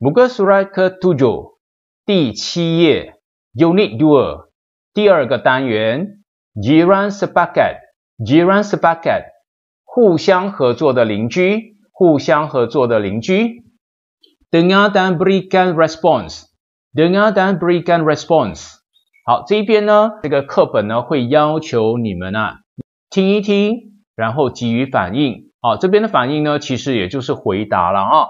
Bugus Rakyat u j u 第七页，Unit Dua，第二个单元，Jiran Sepakat，Jiran Sepakat，互相合作的邻居，互相合作的邻居，Dengar dan Berikan Response，Dengar dan Berikan Response，好，这边呢，这个课本呢会要求你们啊，听一听，然后给予反应，好，这边的反应呢，其实也就是回答了啊。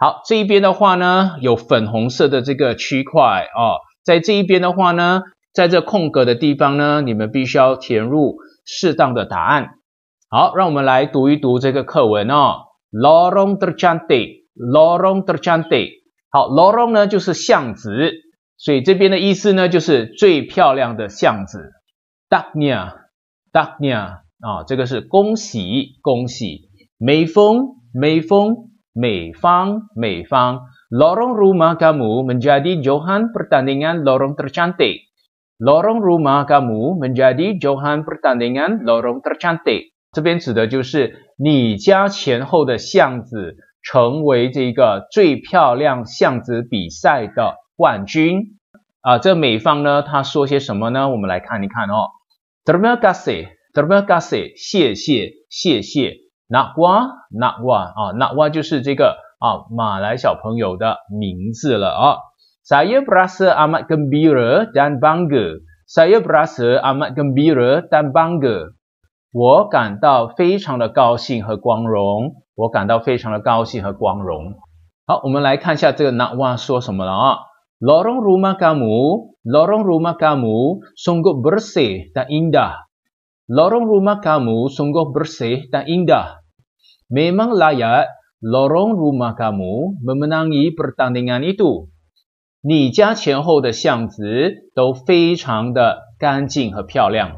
好，这一边的话呢，有粉红色的这个区块哦，在这一边的话呢，在这空格的地方呢，你们必须要填入适当的答案。好，让我们来读一读这个课文哦。Laurentiante，Laurentiante，好，Laurent 呢就是巷子，所以这边的意思呢就是最漂亮的巷子。d a k n i a d a k n i a 啊，这个是恭喜恭喜，美风美风。Mei Fang, Mei Fang, lorong rumah kamu menjadi johan pertandingan lorong tercantik. Lorong rumah kamu menjadi johan pertandingan lorong tercantik. 这边指的就是你家前后的巷子成为这个最漂亮巷子比赛的冠军啊！这美方呢，他说些什么呢？我们来看一看哦。Terima kasih, terima kasih，谢谢，谢谢。Nakwa Nakwa 啊，Nakwa ah, 就是这个啊马来小朋友的名字了啊。Saya berasa amat gembira dan bangga. Saya berasa amat gembira dan bangga. 我感到非常的高兴和光荣。我感到非常的高兴和光荣。好，我们来看一下这个 Nakwa 说什么了啊。Lorong rumah kamu, lorong rumah kamu sungguh bersih dan indah. Lorong rumah kamu sungguh bersih dan indah. 美满拉雅，劳荣如玛卡 a 美美难依不 n 尼安伊 u 你家前后的巷子都非常的干净和漂亮。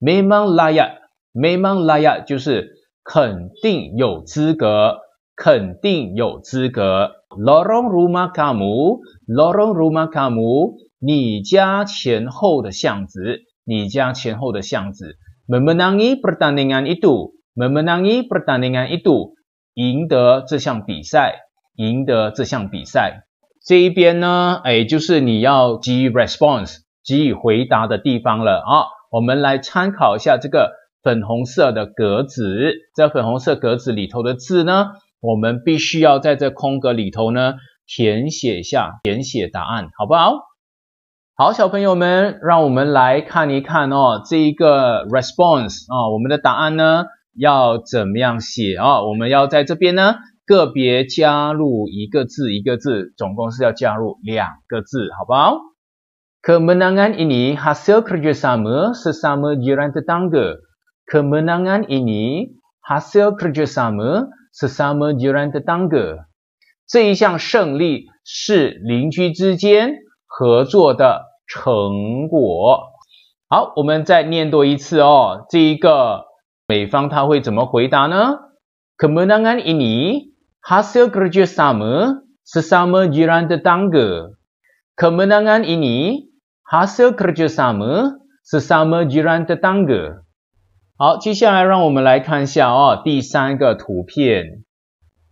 美满拉雅，美满拉雅就是肯定有资格，肯定有资格。o 荣如玛卡姆，劳荣如 a m 姆，你家前后的巷子，你家前后的巷子，美美难依不达尼安伊度。我们当一不单另 i 一队赢得这项比赛，赢得这项比赛，这一边呢，哎，就是你要给予 response、给予回答的地方了啊。我们来参考一下这个粉红色的格子，在粉红色格子里头的字呢，我们必须要在这空格里头呢填写一下，填写答案，好不好？好，小朋友们，让我们来看一看哦，这一个 response 啊，我们的答案呢？要怎么样写啊？我们要在这边呢，个别加入一个字，一个字，总共是要加入两个字，好不好？Kemenangan ini hasil kerjasama sesama jiran tetangga. Kemenangan ini hasil kerjasama sesama jiran tetangga. 这一项胜利是邻居之间合作的成果。好，我们再念多一次哦，这一个。Kemenangan ini hasil kerjasama sesama jiran tetangga. Kemenangan ini hasil kerjasama sesama jiran tetangga. 好，接下来让我们来看一下哦，第三个图片。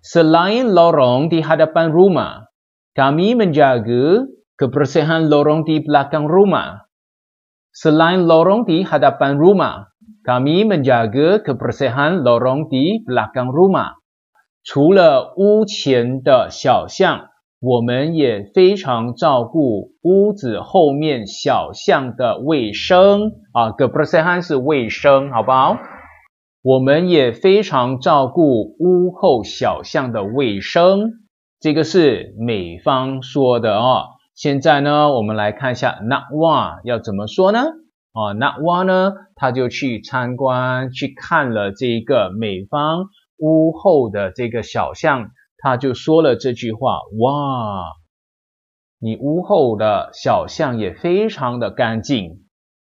Selain lorong di hadapan rumah, kami menjaga kebersihan lorong di belakang rumah. Selain lorong di hadapan rumah. kami menjaga kebersihan lorong di belakang rumah. 除了屋前的小巷，我们也非常照顾屋子后面小巷的卫生啊。kebersihan 是卫生，好不好？我们也非常照顾屋后小巷的卫生。这个是美方说的哦。现在呢，我们来看一下 not 那哇要怎么说呢？啊，那 one 呢？他就去参观，去看了这一个美方屋后的这个小巷，他就说了这句话：哇，你屋后的小巷也非常的干净。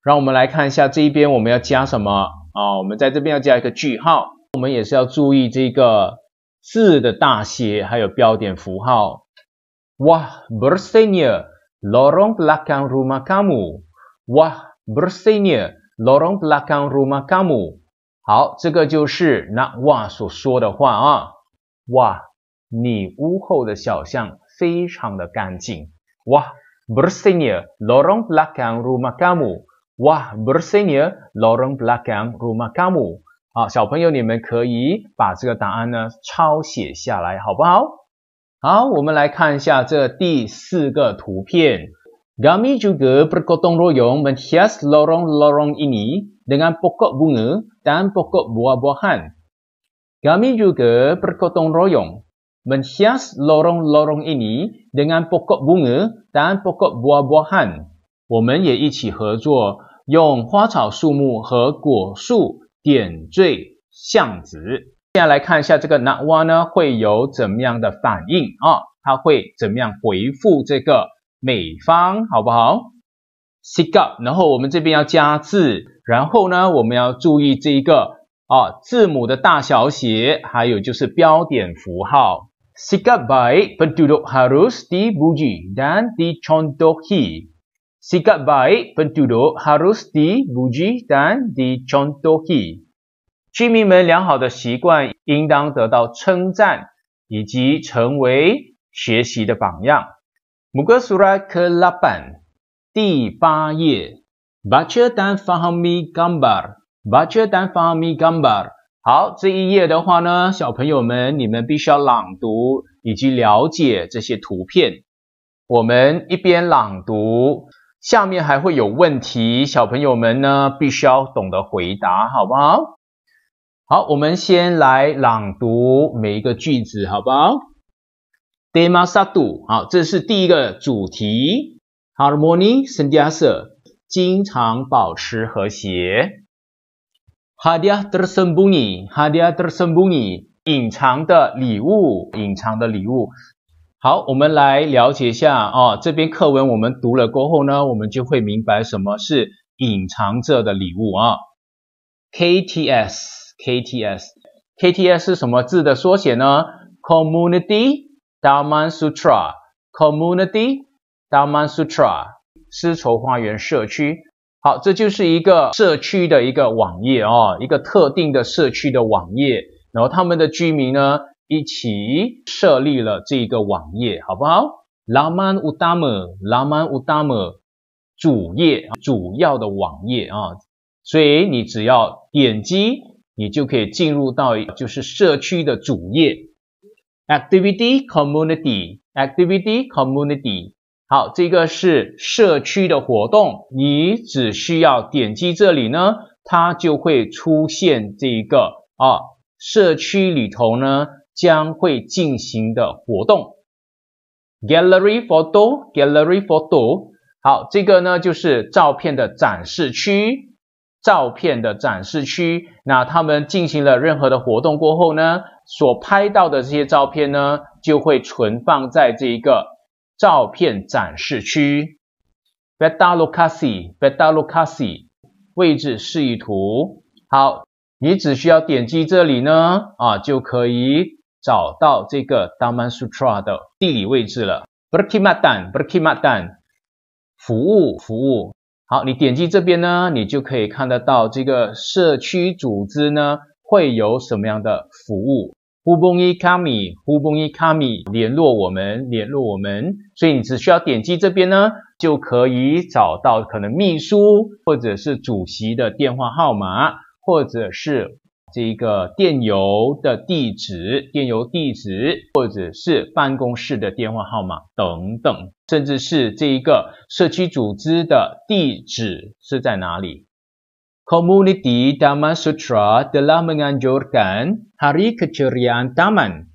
让我们来看一下这一边，我们要加什么啊？我们在这边要加一个句号。我们也是要注意这个字的大写，还有标点符号。哇 b e r s i n y a lorong belakang rumah kamu. Wah. b r s s n i a la l o n g b e l a k u n en r u m a kamu。好，这个就是那娃所说的话啊。哇，你屋后的小巷非常的干净。哇 b r s s n i a la l o n g b e l a k u n en r u m a kamu。哇 b r s s n i a la l o n g b e l a k u n en r u m a kamu。好，小朋友你们可以把这个答案呢抄写下来，好不好？好，我们来看一下这第四个图片。Kami juga berkotong royong menghias lorong-lorong ini dengan pokok bunga dan pokok buah-buahan. Kami juga berkotong royong menghias lorong-lorong ini dengan pokok bunga dan pokok buah-buahan. Kami juga berkotong royong menghias lorong-lorong ini dengan pokok bunga dan pokok buah-buahan. 美方好不好 s i g a p 然后我们这边要加字，然后呢，我们要注意这一个啊字母的大小写，还有就是标点符号。s i g a p by p e n d u do harus di bujui dan di c o n t o h i s i g a p by p e n d u do harus di bujui dan di contohhi. 居民们良好的习惯应当得到称赞，以及成为学习的榜样。Muka surat Di 目录书啦，第八页，把著单，a m i g a m b a r Baca dan 把著单，a m i g a m b a r 好，这一页的话呢，小朋友们你们必须要朗读以及了解这些图片。我们一边朗读，下面还会有问题，小朋友们呢必须要懂得回答，好不好？好，我们先来朗读每一个句子，好不好？Demasatu，好，这是第一个主题。h a r m o n y Sundiata。经常保持和谐。Hadiah tersembunyi, hadiah tersembunyi，隐藏的礼物，隐藏的礼物。好，我们来了解一下啊。这篇课文我们读了过后呢，我们就会明白什么是隐藏着的礼物啊。KTS, KTS, KTS 是什么字的缩写呢？Community。d a m a n s u t r a Community d a m a n s u t r a 丝绸花园社区，好，这就是一个社区的一个网页啊，一个特定的社区的网页。然后他们的居民呢，一起设立了这个网页，好不好？Laman u d a m a Laman u d a m a 主页，主要的网页啊。所以你只要点击，你就可以进入到就是社区的主页。Activity community, activity community。好，这个是社区的活动，你只需要点击这里呢，它就会出现这一个啊，社区里头呢将会进行的活动。Gallery photo, gallery photo。好，这个呢就是照片的展示区。照片的展示区，那他们进行了任何的活动过后呢，所拍到的这些照片呢，就会存放在这一个照片展示区。b e t a l o k a s i b e t a l o k a s i 位置示意图。好，你只需要点击这里呢，啊，就可以找到这个 d a m a n s u t r a 的地理位置了。Berkimatan，Berkimatan，服务服务。好，你点击这边呢，你就可以看得到这个社区组织呢会有什么样的服务。呼崩伊卡米，呼崩伊卡米，联络我们，联络我们。所以你只需要点击这边呢，就可以找到可能秘书或者是主席的电话号码，或者是。这个电邮的地址、电邮地址，或者是办公室的电话号码等等，甚至是这一个社区组织的地址是在哪里？Community d a m a n Sutra telah m e n g a j o r k a n hari kecerian taman。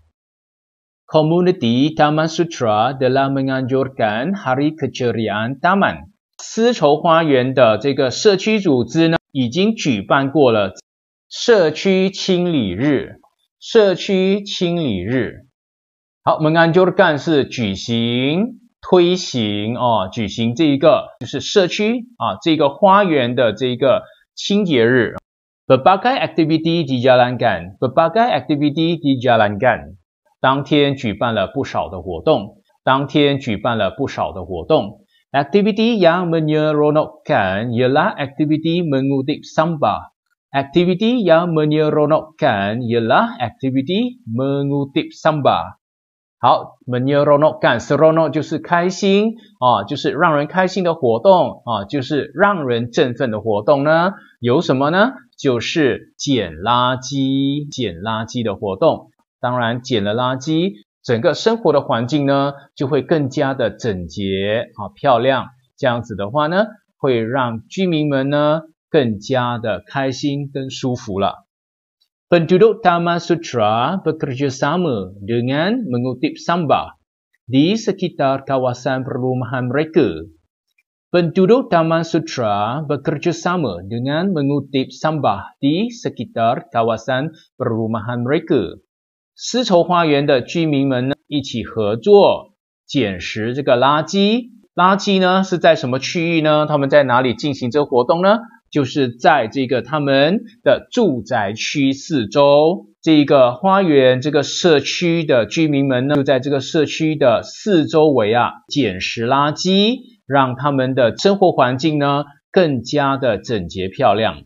Community d a m a n Sutra telah m e n g a j o r k a n hari kecerian taman。丝绸花园的这个社区组织呢，已经举办过了。社区清理日，社区清理日，好，我们 Angola 是举行、推行哦，举行这一个就是社区啊，这个花园的这一个清洁日。Berbagai aktiviti di Jalan Gan，Berbagai aktiviti di Jalan Gan，当天举办了不少的活动，当天举办了不少的活动。Aktiviti yang menyeronokkan ialah aktiviti mengutip sampah。Activity yang menyeronokkan ialah activity mengutip s a m b a 好，menyeronokkan seronok 就是开心啊，就是让人开心的活动啊，就是让人振奋的活动呢。有什么呢？就是捡垃圾，捡垃圾的活动。当然，捡了垃圾，整个生活的环境呢，就会更加的整洁啊、漂亮。这样子的话呢，会让居民们呢。更加的开心跟舒服了。Penduduk Taman Sutra bekerjasama dengan mengutip sampah di sekitar kawasan perumahan mereka. Penduduk Taman Sutra bekerjasama dengan mengutip sampah di sekitar kawasan perumahan mereka. Sisho Huayuan de 就是在这个他们的住宅区四周，这个花园，这个社区的居民们呢，就在这个社区的四周围啊，捡拾垃圾，让他们的生活环境呢更加的整洁漂亮。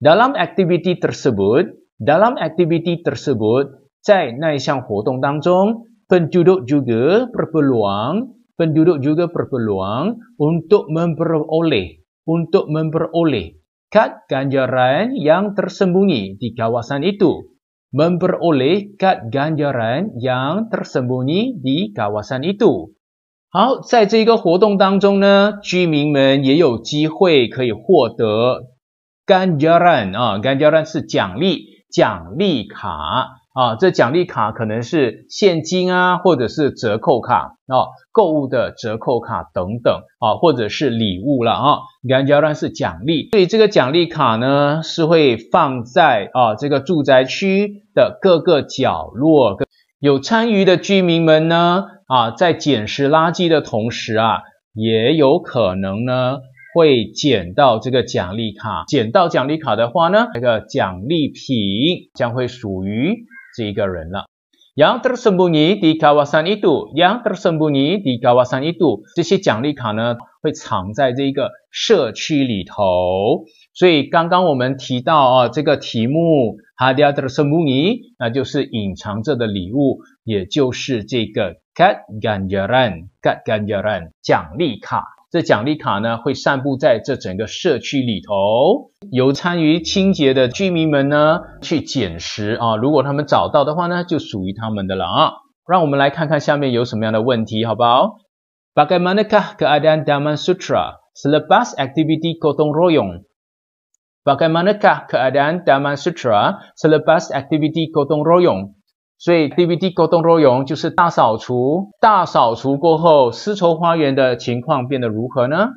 Dalam aktiviti tersebut, dalam aktiviti tersebut, 在那一项活动当中，penduduk juga p e r p e l u a n g penduduk juga p e r p e l u a n g untuk memperoleh。untuk memperoleh kad ganjaran yang tersembunyi di kawasan itu. Memperoleh kad ganjaran yang tersembunyi di kawasan itu. 好，在这一个活动当中呢，居民们也有机会可以获得 ganjaran 啊，ganjaran 是奖励奖励卡。啊，这奖励卡可能是现金啊，或者是折扣卡啊，购物的折扣卡等等啊，或者是礼物了啊。你按阶是奖励，所以这个奖励卡呢，是会放在啊这个住宅区的各个角落。有参与的居民们呢，啊，在捡拾垃圾的同时啊，也有可能呢会捡到这个奖励卡。捡到奖励卡的话呢，这个奖励品将会属于。这一个人了。Yang tersembunyi di kawasan itu，Yang tersembunyi di kawasan itu，这些奖励卡呢会藏在这一个社区里头。所以刚刚我们提到啊，这个题目，hadiah tersembunyi，那就是隐藏着的礼物，也就是这个 kad ganjaran，kad ganjaran 奖励卡。这奖励卡呢，会散布在这整个社区里头，由参与清洁的居民们呢去捡拾啊。如果他们找到的话呢，就属于他们的了啊。让我们来看看下面有什么样的问题，好不好？Bagaimanakah keadaan taman sutra selepas aktiviti kotor rong? Bagaimanakah keadaan taman sutra selepas aktiviti kotor rong? 所以 DVD 沟通劳营就是大扫除，大扫除过后，丝绸花园的情况变得如何呢？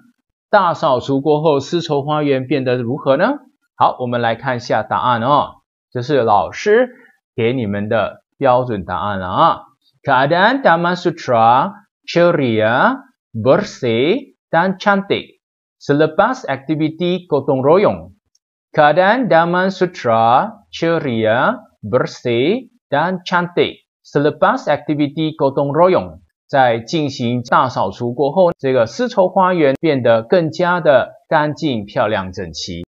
大扫除过后，丝绸花园变得如何呢？好，我们来看一下答案哦，这是老师给你们的标准答案了啊。Keadaan taman sutra ceria bersih dan cantik selepas aktiviti kongtong royong. Keadaan taman sutra ceria bersih. Chanting，所以，这次活动过后，在进行大扫除过后，这个丝绸花园变得更加的干净、漂亮、整齐。